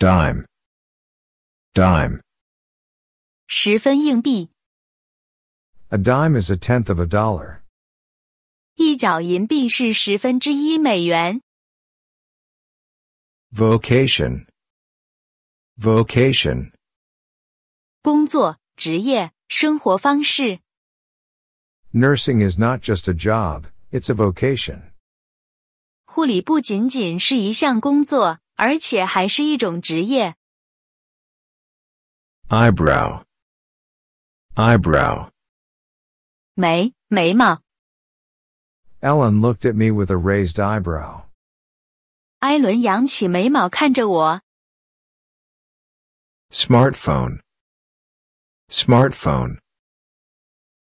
dime, dime. 十分硬币。A dime is a tenth of a dollar. 一角银币是十分之一美元。Vocation, vocation. 工作、职业、生活方式。Nursing is not just a job; it's a vocation. 护理不仅仅是一项工作，而且还是一种职业。eyebrow eyebrow 眉眉毛。Ellen looked at me with a raised eyebrow. 艾伦扬起眉毛看着我。smartphone smartphone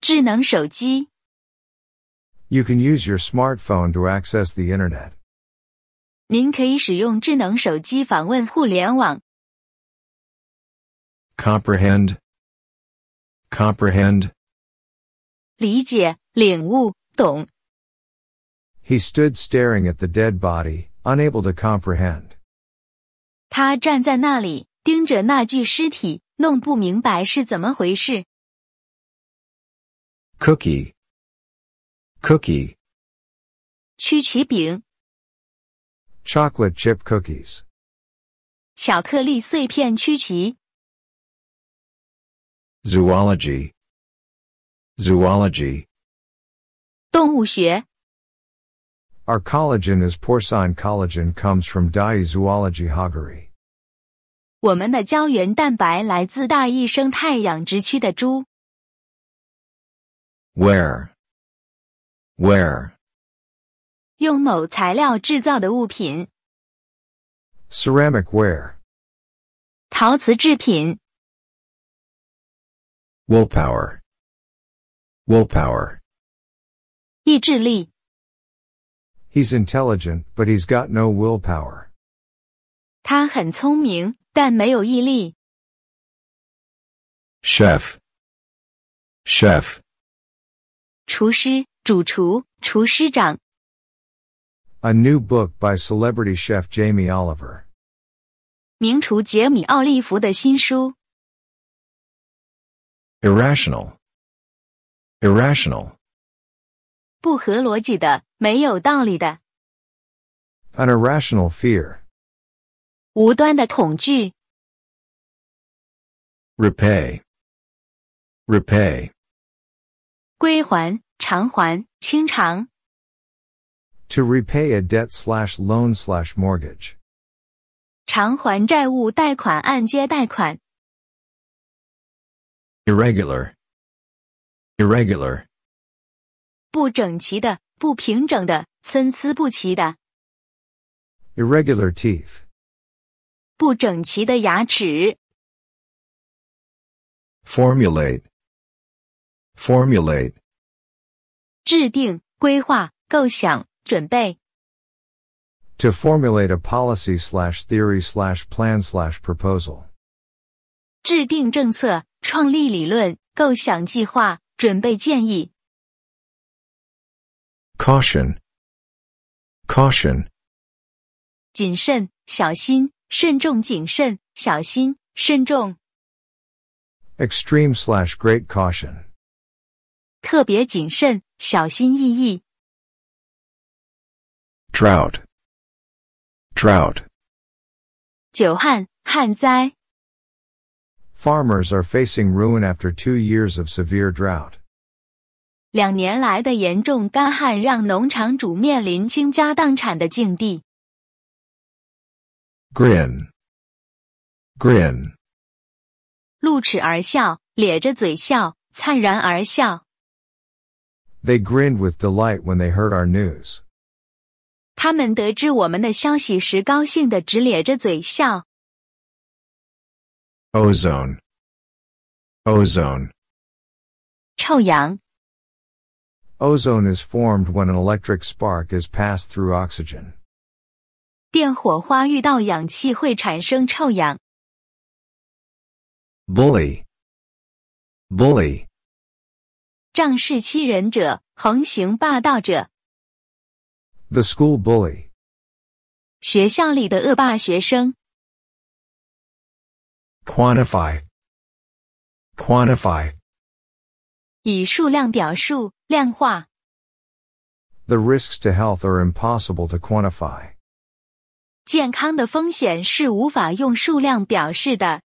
智能手机。You can use your smartphone to access the internet. 您可以使用智能手机访问互联网。comprehend, comprehend. 理解、领悟、懂。He stood staring at the dead body, unable to comprehend. 他站在那里，盯着那具尸体，弄不明白是怎么回事。Cookie, cookie. 曲奇饼。Chocolate chip cookies. 巧克力碎片曲奇。Zoology. Zoology. 动物学。Our collagen is porcine collagen comes from Dai zoology hoggery. 我们的胶原蛋白来自大益生态养殖区的猪。Where? Where? 用某材料制造的物品。Ceramic ware，陶瓷制品。Willpower，willpower，意志力。He's intelligent, but he's got no willpower. 他很聪明，但没有毅力。Chef, chef，厨师、主厨、厨师长。a new book by celebrity chef Jamie Oliver. 名厨杰米·奥利弗的新书。Irrational. Irrational. 不合逻辑的，没有道理的。An irrational fear. 无端的恐惧。Repay. Repay. 归还、偿还、清偿。to repay a debt slash loan slash mortgage. 偿还债务、贷款、按揭贷款. Irregular. Irregular. 不整齐的、不平整的、参差不齐的. Irregular teeth. 不整齐的牙齿. Formulate. Formulate. 制定、规划、构想。to formulate a policy slash theory slash plan slash proposal. 制定政策，创立理论，构想计划，准备建议. Caution. Caution. 谨慎，小心，慎重。谨慎，小心，慎重. Extreme slash great caution. 特别谨慎，小心翼翼。drought, drought. 久旱,旱灾. Farmers are facing ruin after two years of severe drought. 两年来的严重干旱让农场主面临倾家荡产的境地。Grin, grin. 露齿而笑，咧着嘴笑，灿然而笑。They grinned with delight when they heard our news. 他们得知我们的消息时，高兴的直咧着嘴笑。Ozone, ozone. 臭氧。Ozone is formed when an electric spark is passed through oxygen. 电火花遇到氧气会产生臭氧。Bully, bully. 仗势欺人者，横行霸道者。the school bully. 学校里的恶霸学生。Quantify. Quantify. 以数量表述，量化。The risks to health are impossible to quantify. 健康的风险是无法用数量表示的。